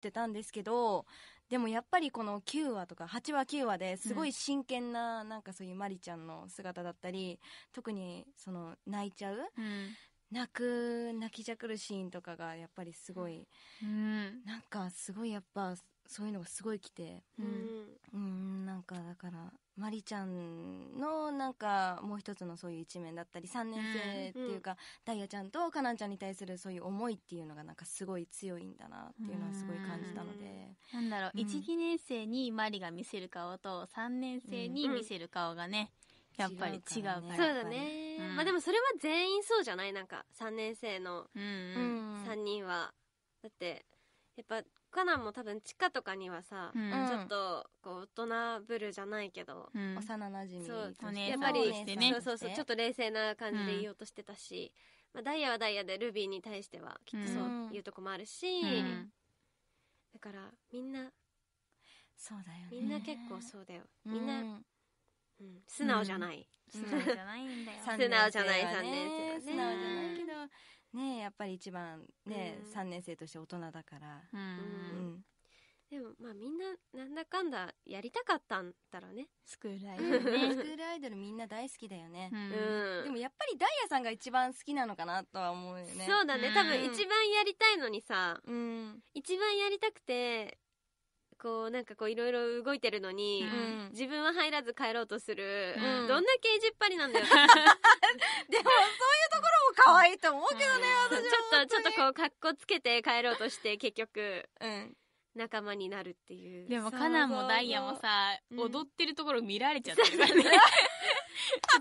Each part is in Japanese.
ってたんですけどでもやっぱりこの9話とか8話9話ですごい真剣な、なんかそういうマリちゃんの姿だったり特にその泣いちゃう、うん、泣く泣きじゃくるシーンとかがやっぱりすごい、うん、なんかすごいやっぱそういうのがすごい来て、うん、うん、なんかだから、まりちゃんのなんかもう一つのそういう一面だったり、3年生っていうか、うん、ダイヤちゃんとかなちゃんに対するそういう思いっていうのがなんかすごい強いんだなっていうのはすごい感じたので。ん、なんだろう、1、2年生にまりが見せる顔と3年生に見せる顔がね、やっぱり違うから、ね、そうだね、うん、まあでもそれは全員そうじゃないなんか3年生の3人は、だってやっぱカナンも多分地下とかにはさ、うん、ちょっとこう大人ぶるじゃないけど、うん、幼馴染そうやっぱり、そうそうそうちょっと冷静な感じで言おうとしてたし、うん、まあ、ダイヤはダイヤでルビーに対してはきっとそういうとこもあるし、だからみんなそうだよ、ね、みんな結構そうだよみんな、うん、素直じゃない、素直じゃないんだよ素直じゃない3年生はね素直じゃないけどねやっぱり一番ね、うん、3年生として大人だから、うん、うん、でもまあみんななんだかんだやりたかったんだろうねスクールアイドル、ね、スクールアイドルみんな大好きだよね、うん、でもやっぱりダイヤさんが一番好きなのかなとは思うよねそうだね多分一番やりたいのにさ、うん、一番やりたくてこうなんかこういろいろ動いてるのに、うん、自分は入らず帰ろうとする、うん、どんな刑事っぱりなんだよ でもそういう可愛いと思うけどね、私ちょっと、ちょっとこう、格好つけて帰ろうとして、結局。うん。仲間になるっていう。でも、カナンもダイヤもさ、踊ってるところ見られちゃったからね。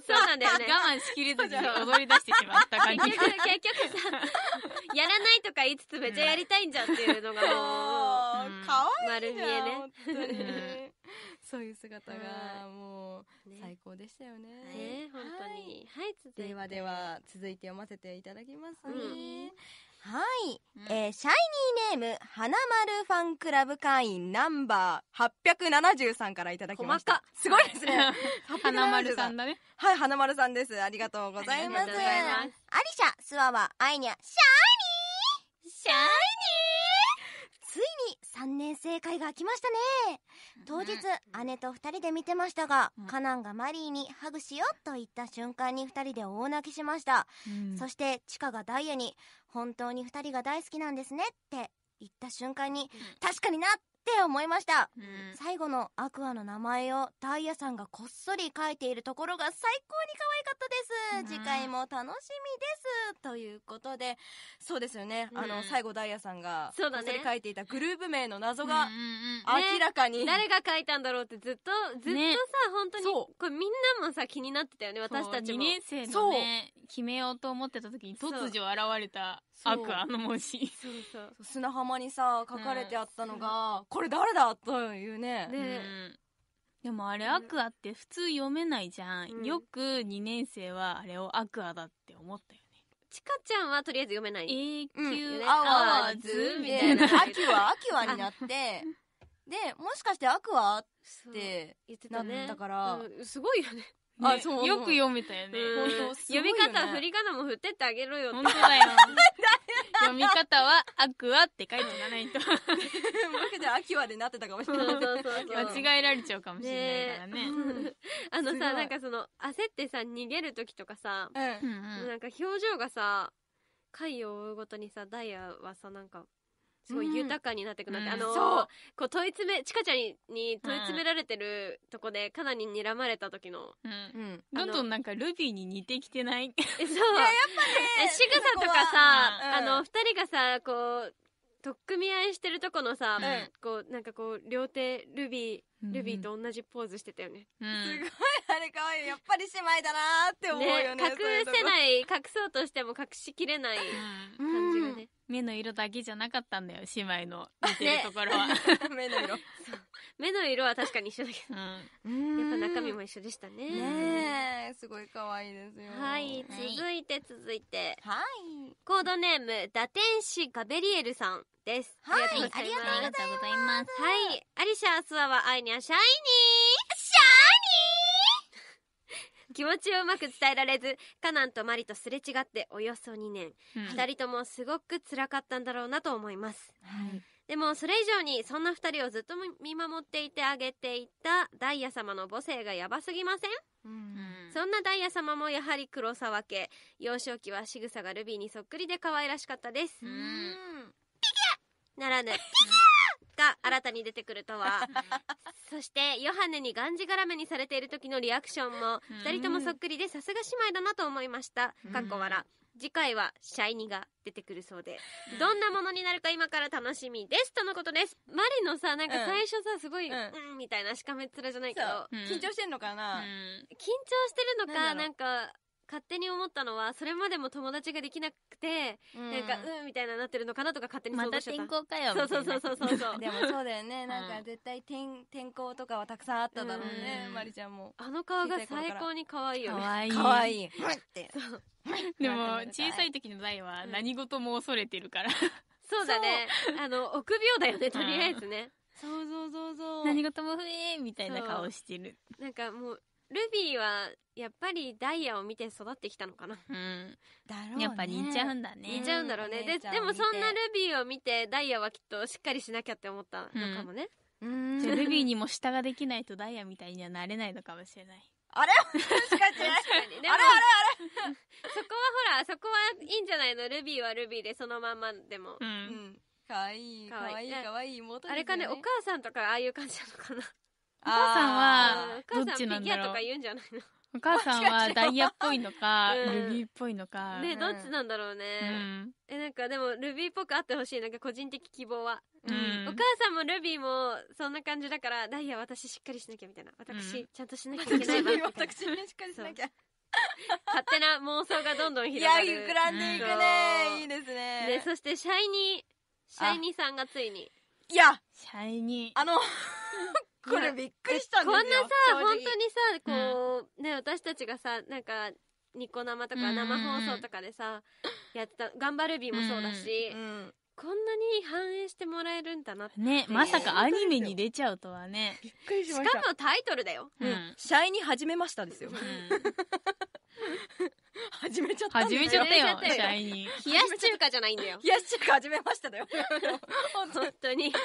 そうなんだよね。我慢しきれずに踊り出してしまった感じ。結局、結局さ、やらないとか言いつつめっちゃやりたいんじゃんっていうのがもう、いい丸見えね。そういう姿がもう最高でしたよね。ね、えー、本当に。はい、続いて。ではでは、続いて読ませていただきますね。はい、えー、シャイニーネーム、花丸ファンクラブ会員ナンバー873からいただきました。すごいですね。花丸さんだね。はい、花丸さんです。ありがとうございます。ありがとうございます。アリシャ、スワワ、アイニャ、シャイニーシャイニー正解が来ましたね。当日、姉と2人で見てましたが、カナンがマリーにハグしようと言った瞬間に2人で大泣きしました。うん、そして、チカがダイヤに、本当に2人が大好きなんですねって言った瞬間に、確かになって思いました、うん、最後のアクアの名前をダイヤさんがこっそり書いているところが最高に可愛かったです、うん、次回も楽しみですということでそうですよね、あの最後ダイヤさんがこっそり書いていたグループ名の謎が明らかに、ね、誰が書いたんだろうってずっとずっとさ、ね、本当にこれみんなもさ気になってたよね私たちも2年生のね決めようと思ってた時に突如現れたアクアの文字そうそう砂浜にさ書かれてあったのが、うんこれ誰だというね。ねでもあれアクアって普通読めないじゃん、うん、よく2年生はあれをアクアだって思ったよねちかちゃんはとりあえず読めない永久アワーズみたいな秋は秋はになって でもしかしてアクアって言ってただから、ねうん、すごいよねね、あ、そう。よく読めたよね。うん、読み方、振り方も振ってってあげろよ。本当だよ。読み方は、アクアって書いておかないと。ら秋までなってたかもしれない。間違えられちゃうかもしれないからね。ね あのさ、なんかその、焦ってさ、逃げる時とかさ、うん、なんか表情がさ、回を追うごとにさ、ダイヤはさ、なんか、すごい豊かになってくなって、うん、あのこう問い詰めちかちゃんに問い詰められてるとこで、かなり睨まれた時の、うんどんどんなんかルビーに似てきてないそういややっぱねぐさとかさ、うん、あの二人がさこう取っ組み合いしてるとこのさ、うん、こうなんかこう両手ルビールビーと同じポーズしてたよね、うん、すごいあれ可愛いやっぱり姉妹だなって思うよね、ね、隠せない隠そうとしても隠しきれない感じがね、目の色だけじゃなかったんだよ姉妹の似てるところは、ね、目の色そう 目の色は確かに一緒だけど、うん、やっぱ中身も一緒でしたね。ねすごい可愛いですよ。はい、続いて続いて。はい。コードネーム、打天使ガベリエルさんです。はい、ありがとうございます。はい、アリシャースワは愛にゃシャイニーシャイニー気持ちをうまく伝えられずカナンとマリとすれ違っておよそ2年、うん、2人ともすごくつらかったんだろうなと思います、はいでもそれ以上にそんな2人をずっと見守っていてあげていたダイヤ様の母性がやばすぎません、うんそんなダイヤ様もやはり黒沢家幼少期は仕草がルビーにそっくりで可愛らしかったです、うん、ピキならぬピキが新たに出てくるとは そしてヨハネにがんじがらめにされている時のリアクションも2人ともそっくりでさすが姉妹だなと思いましたかっこ笑次回はシャイニが出てくるそうでどんなものになるか今から楽しみですとのことですマリのさなんか最初さすごい、うん、みたいなしかめっ面じゃないけど、緊張してんのかな、うん、緊張してるのかなんか勝手に思ったのは、それまでも友達ができなくて、うん、なんか、うんみたいななってるのかなとか勝手に想像しちゃった。また転校かよ。そうそうそうそうそう。でもそうだよね。なんか絶対転、転校とかはたくさんあっただろうね、うん、まりちゃんも。あの顔が最高に可愛いよね。可愛いい。可愛いい。って。でも、小さい時の代は何事も恐れてるから。そうだね。あの、臆病だよね、とりあえずね。そうそうそうそう。何事もふえーみたいな顔してる。なんかもう、ルビーはやっぱりダイヤを見て育ってきたのかな。うん。だろうね。やっぱ似ちゃうんだね。似ちゃうんだろうね。で、でもそんなルビーを見て、ダイヤはきっとしっかりしなきゃって思ったのかもね。うん。じゃルビーにも下ができないとダイヤみたいにはなれないのかもしれない。あれ 確かに。あれあれあれそこはほら、そこはいいんじゃないのルビーはルビーでそのまんまでも。うん。うん、かわいい、かわいい、かわいい妹、あれかね、お母さんとかああいう感じなのかな。お母さんはどっちなんだろうお母さんは ダイヤっぽいのか、うん、ルビーっぽいのか。ね、どっちなんだろうね。うん、え、なんかでも、ルビーっぽくあってほしい、なんか個人的希望は。うん、お母さんもルビーもそんな感じだから、ダイヤ私しっかりしなきゃみたいな。私、ちゃんとしなきゃいけない私しっかりしなきゃ。勝手な妄想がどんどん広がる。いや、膨らんでいくね。いいですね。で、そしてシャイニー、シャイニーさんがついに。いやシャイニー。あの、これびっくりしたんですよこんなさ本当にさこう、ね私たちがさなんかニコ生とか生放送とかでさ、やった「頑張る日」もそうだし、うんこんなに反映してもらえるんだなねまさかアニメに出ちゃうとはねびっくりしましたしかもタイトルだよ「うん、シャイに始めました」ですよ、うん、始めちゃった始めちゃったよシャイに冷やし中華じゃないんだよ冷やし中華始めましただよ 本当に本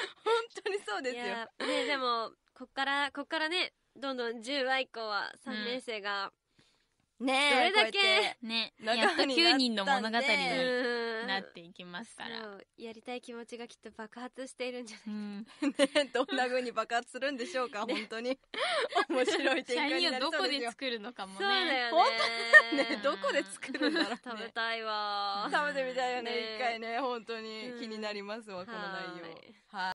当にそうですよねでもこっからこっからねどんどん10話以降は3年生が、ねどれだけねやっと9人の物語になっていきますからやりたい気持ちがきっと爆発しているんじゃないか、うん、ね どんなふうに爆発するんでしょうか、ね、本当に面白い展開になりそうですよどこで作るのかもねそうだよね本当ねどこで作るんだろう、ね、食べたいわ食べてみたいよねね一回ね本当に気になりますわ、この内容はい